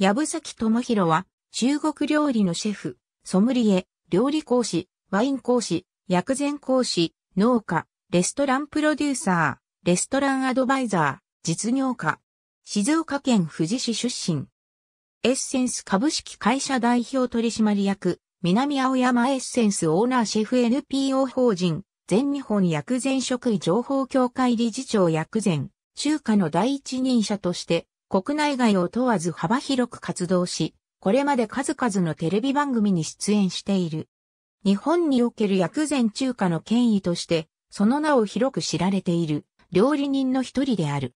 藪崎智弘は、中国料理のシェフ、ソムリエ、料理講師、ワイン講師、薬膳講師、農家、レストランプロデューサー、レストランアドバイザー、実業家。静岡県富士市出身。エッセンス株式会社代表取締役、南青山エッセンスオーナーシェフ NPO 法人、全日本薬膳食位情報協会理事長薬膳、中華の第一人者として、国内外を問わず幅広く活動し、これまで数々のテレビ番組に出演している。日本における薬膳中華の権威として、その名を広く知られている料理人の一人である。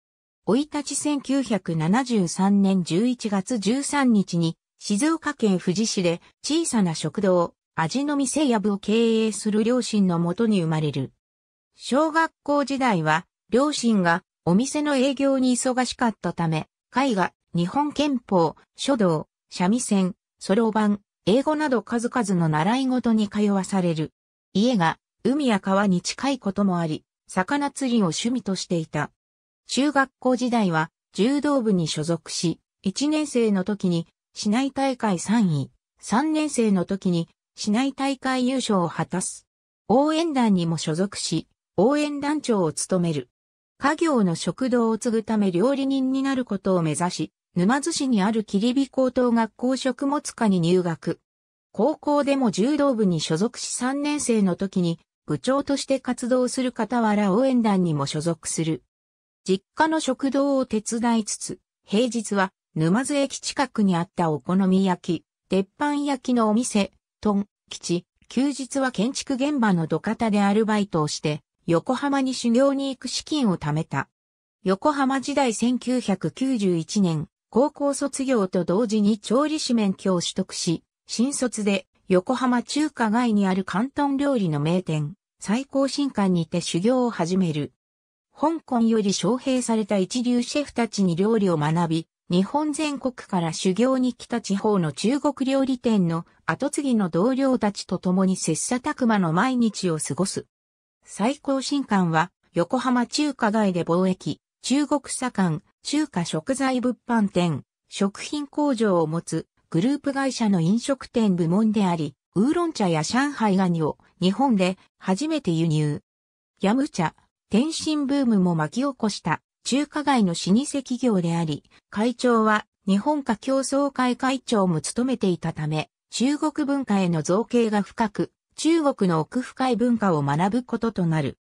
老い立ち1973年11月13日に静岡県富士市で小さな食堂、味の店やぶを経営する両親のもとに生まれる。小学校時代は両親がお店の営業に忙しかったため、絵画、日本憲法、書道、三味線、ソロ版、英語など数々の習い事に通わされる。家が海や川に近いこともあり、魚釣りを趣味としていた。中学校時代は柔道部に所属し、1年生の時に市内大会3位、3年生の時に市内大会優勝を果たす。応援団にも所属し、応援団長を務める。家業の食堂を継ぐため料理人になることを目指し、沼津市にある霧火高等学校食物科に入学。高校でも柔道部に所属し3年生の時に部長として活動する傍ら応援団にも所属する。実家の食堂を手伝いつつ、平日は沼津駅近くにあったお好み焼き、鉄板焼きのお店、トン、吉、休日は建築現場の土方でアルバイトをして、横浜に修行に行く資金を貯めた。横浜時代1991年、高校卒業と同時に調理師免許を取得し、新卒で横浜中華街にある関東料理の名店、最高新館にて修行を始める。香港より招聘された一流シェフたちに料理を学び、日本全国から修行に来た地方の中国料理店の後継ぎの同僚たちと共に切磋琢磨の毎日を過ごす。最高新館は、横浜中華街で貿易、中国茶館、中華食材物販店、食品工場を持つグループ会社の飲食店部門であり、ウーロン茶や上海ガニを日本で初めて輸入。ヤム茶、天津ブームも巻き起こした中華街の老舗企業であり、会長は日本華競争会会長も務めていたため、中国文化への造形が深く、中国の奥深い文化を学ぶこととなる。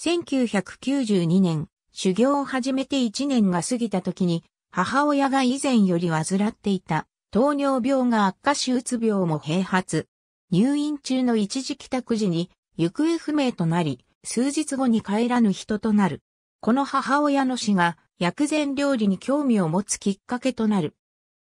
1992年、修行を始めて1年が過ぎた時に、母親が以前より患っていた、糖尿病が悪化しうつ病も併発。入院中の一時帰宅時に、行方不明となり、数日後に帰らぬ人となる。この母親の死が、薬膳料理に興味を持つきっかけとなる。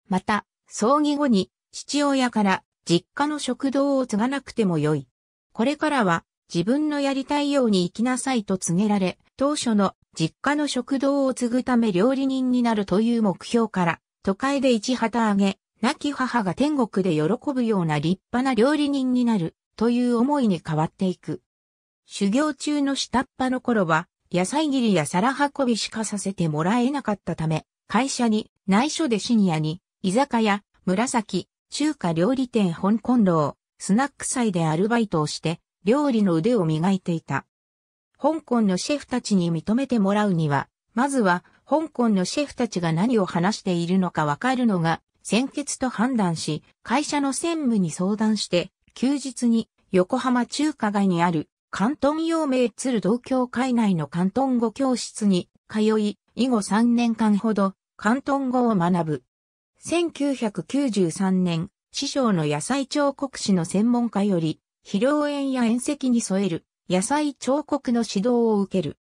また、葬儀後に、父親から、実家の食堂を継がなくてもよい。これからは自分のやりたいように生きなさいと告げられ、当初の実家の食堂を継ぐため料理人になるという目標から、都会で一旗揚げ、亡き母が天国で喜ぶような立派な料理人になるという思いに変わっていく。修行中の下っ端の頃は、野菜切りや皿運びしかさせてもらえなかったため、会社に内緒でシニアに、居酒屋、紫、中華料理店香港楼、スナック祭でアルバイトをして、料理の腕を磨いていた。香港のシェフたちに認めてもらうには、まずは、香港のシェフたちが何を話しているのかわかるのが、先決と判断し、会社の専務に相談して、休日に横浜中華街にある関東陽明鶴東同海会内の関東語教室に通い、以後3年間ほど関東語を学ぶ。1993年、師匠の野菜彫刻師の専門家より、肥料園や縁石に添える野菜彫刻の指導を受ける。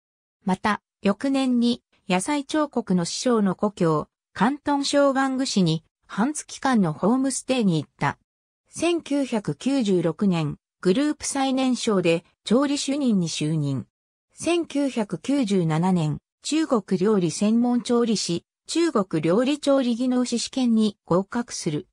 また、翌年に野菜彫刻の師匠の故郷、関東省玩具市に半月間のホームステイに行った。1996年、グループ最年少で調理主任に就任。1997年、中国料理専門調理師、中国料理調理技能士試験に合格する。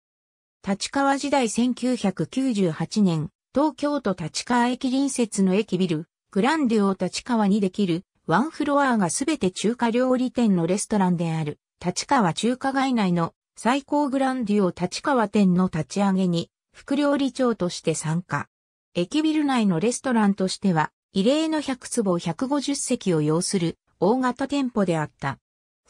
立川時代1998年、東京都立川駅隣接の駅ビル、グランデュを立川にできる、ワンフロアがすべて中華料理店のレストランである、立川中華街内の最高グランデュを立川店の立ち上げに、副料理長として参加。駅ビル内のレストランとしては、異例の100坪150席を要する大型店舗であった。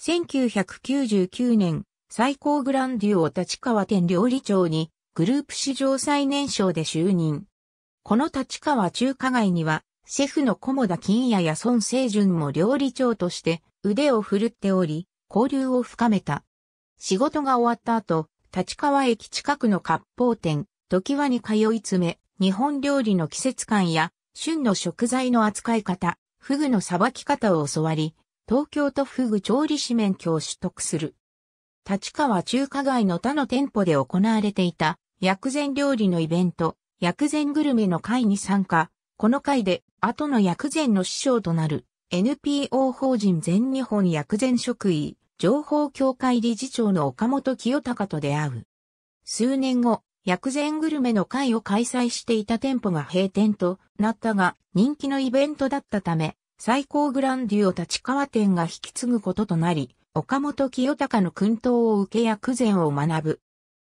1999年、最高グランデュオ立川店料理長に、グループ史上最年少で就任。この立川中華街には、シェフの菰田金也や孫清順も料理長として腕を振るっており、交流を深めた。仕事が終わった後、立川駅近くの割烹店、時和に通い詰め、日本料理の季節感や、旬の食材の扱い方、フグのさばき方を教わり、東京都フグ調理師免許を取得する。立川中華街の他の店舗で行われていた薬膳料理のイベント、薬膳グルメの会に参加。この会で、後の薬膳の師匠となる NPO 法人全日本薬膳職位、情報協会理事長の岡本清隆と出会う。数年後、薬膳グルメの会を開催していた店舗が閉店となったが、人気のイベントだったため、最高グランデュを立川店が引き継ぐこととなり、岡本清隆の訓導を受け薬膳を学ぶ。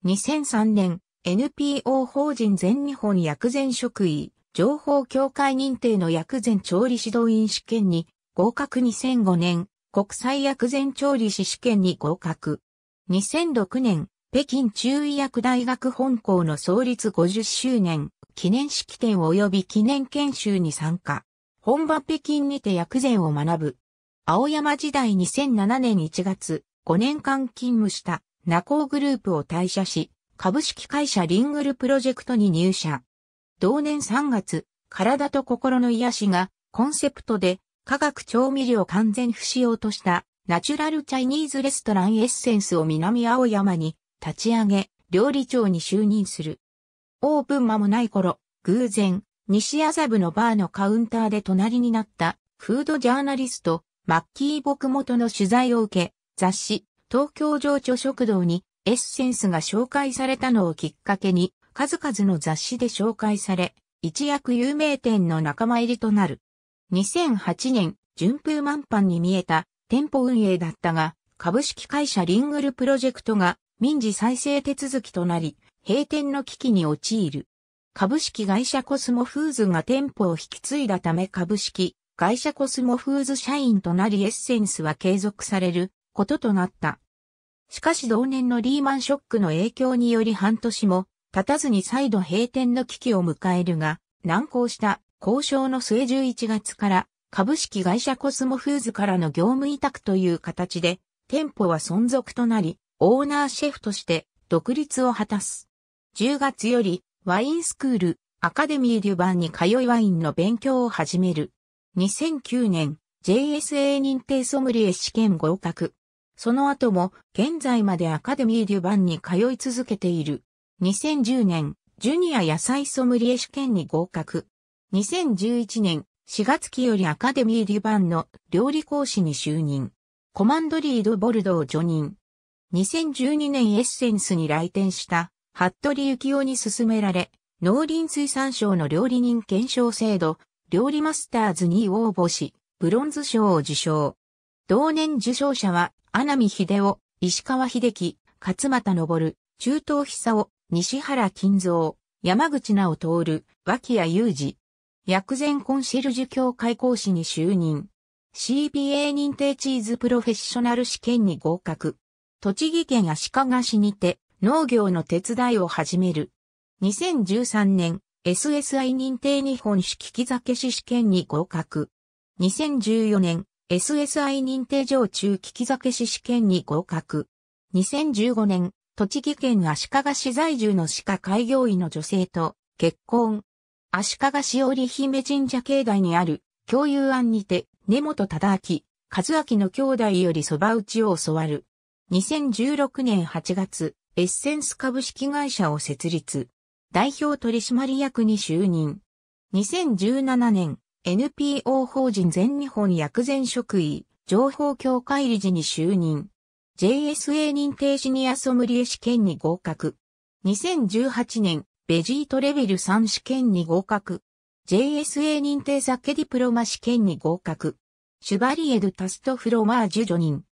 2003年、NPO 法人全日本薬膳職位、情報協会認定の薬膳調理指導員試験に合格2005年、国際薬膳調理師試験に合格。2006年、北京中医薬大学本校の創立50周年記念式典及び記念研修に参加。本場北京にて薬膳を学ぶ。青山時代2007年1月、5年間勤務した、ナコーグループを退社し、株式会社リングルプロジェクトに入社。同年3月、体と心の癒しが、コンセプトで、化学調味料完全不使用とした、ナチュラルチャイニーズレストランエッセンスを南青山に、立ち上げ、料理長に就任する。オープン間もない頃、偶然、西麻布のバーのカウンターで隣になったフードジャーナリスト、マッキー・ボク元の取材を受け、雑誌、東京情緒食堂にエッセンスが紹介されたのをきっかけに、数々の雑誌で紹介され、一躍有名店の仲間入りとなる。2008年、順風満帆に見えた店舗運営だったが、株式会社リングルプロジェクトが民事再生手続きとなり、閉店の危機に陥る。株式会社コスモフーズが店舗を引き継いだため株式会社コスモフーズ社員となりエッセンスは継続されることとなった。しかし同年のリーマンショックの影響により半年も経たずに再度閉店の危機を迎えるが、難航した交渉の末11月から株式会社コスモフーズからの業務委託という形で店舗は存続となり、オーナーシェフとして独立を果たす。10月よりワインスクール、アカデミー・デュバンに通いワインの勉強を始める。2009年、JSA 認定ソムリエ試験合格。その後も、現在までアカデミー・デュバンに通い続けている。2010年、ジュニア野菜ソムリエ試験に合格。2011年、4月期よりアカデミー・デュバンの料理講師に就任。コマンドリード・ボルドー助任。2012年エッセンスに来店した服部幸男に勧められ、農林水産省の料理人検証制度、料理マスターズに応募し、ブロンズ賞を受賞。同年受賞者は、穴見秀夫、石川秀樹、勝又昇、中東久夫、西原金蔵、山口直徹、脇谷雄二。薬膳コンシェルジュ協会講師に就任。CBA 認定チーズプロフェッショナル試験に合格。栃木県足利市にて農業の手伝いを始める。2013年、SSI 認定日本式木酒師試験に合格。2014年、SSI 認定上中利酒師試験に合格。2015年、栃木県足利市在住の歯科開業医の女性と結婚。足利市織姫神社境内にある共有案にて根本忠明、和明の兄弟より蕎麦打ちを教わる。2016年8月、エッセンス株式会社を設立。代表取締役に就任。2017年、NPO 法人全日本薬膳職位、情報協会理事に就任。JSA 認定シニアソムリエ試験に合格。2018年、ベジートレベル3試験に合格。JSA 認定酒ディプロマ試験に合格。シュバリエドタストフロマージュジョニン。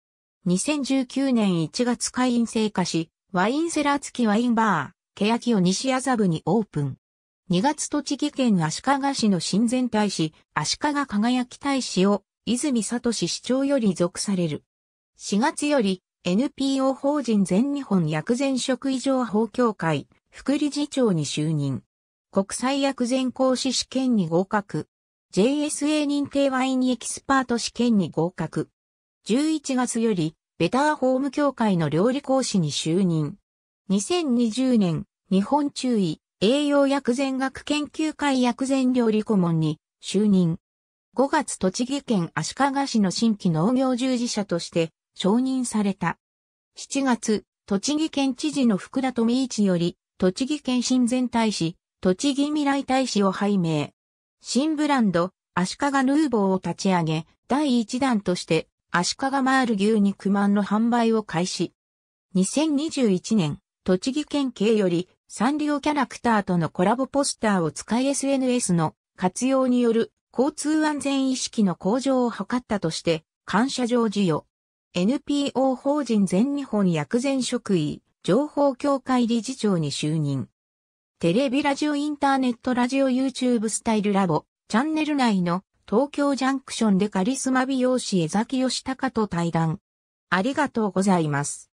2019年1月会員制化し、ワインセラー付きワインバー、ケヤキを西麻布にオープン。2月栃木県足利市の親善大使、足利輝き大使を、泉里市長より属される。4月より、NPO 法人全日本薬膳食異常法協会、副理事長に就任。国際薬膳講師試験に合格。JSA 認定ワインエキスパート試験に合格。11月よりベターホーム協会の料理講師に就任。2020年、日本中医、栄養薬膳学研究会薬膳料理顧問に就任。5月栃木県足利市の新規農業従事者として承認された。7月、栃木県知事の福田富一より、栃木県親善大使、栃木未来大使を拝命。新ブランド、足利ヌーボーを立ち上げ、第1弾として、足利マール牛肉まんの販売を開始。2021年、栃木県警よりサンリオキャラクターとのコラボポスターを使い SNS の活用による交通安全意識の向上を図ったとして、感謝状授与。NPO 法人全日本薬膳職員、情報協会理事長に就任。テレビラジオインターネットラジオ YouTube スタイルラボ、チャンネル内の東京ジャンクションでカリスマ美容師江崎義隆と対談。ありがとうございます。